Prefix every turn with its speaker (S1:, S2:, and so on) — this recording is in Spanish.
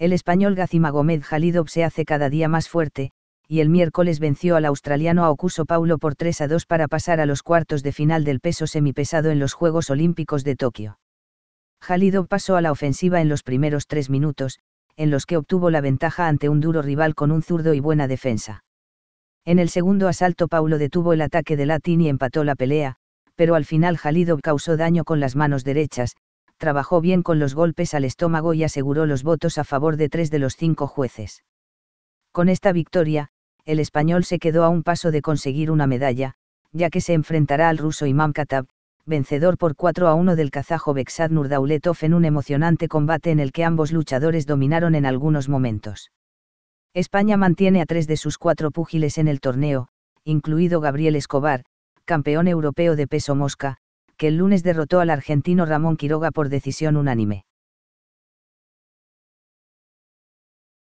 S1: El español Gómez Jalidov se hace cada día más fuerte, y el miércoles venció al australiano Aucuso Paulo por 3 a 2 para pasar a los cuartos de final del peso semipesado en los Juegos Olímpicos de Tokio. Jalidov pasó a la ofensiva en los primeros tres minutos, en los que obtuvo la ventaja ante un duro rival con un zurdo y buena defensa. En el segundo asalto Paulo detuvo el ataque de Latín y empató la pelea, pero al final Jalidov causó daño con las manos derechas, trabajó bien con los golpes al estómago y aseguró los votos a favor de tres de los cinco jueces. Con esta victoria, el español se quedó a un paso de conseguir una medalla, ya que se enfrentará al ruso Imam Katab, vencedor por 4 a 1 del kazajo Beksad Nurdauletov en un emocionante combate en el que ambos luchadores dominaron en algunos momentos. España mantiene a tres de sus cuatro púgiles en el torneo, incluido Gabriel Escobar, campeón europeo de peso mosca, que el lunes derrotó al argentino Ramón Quiroga por decisión unánime.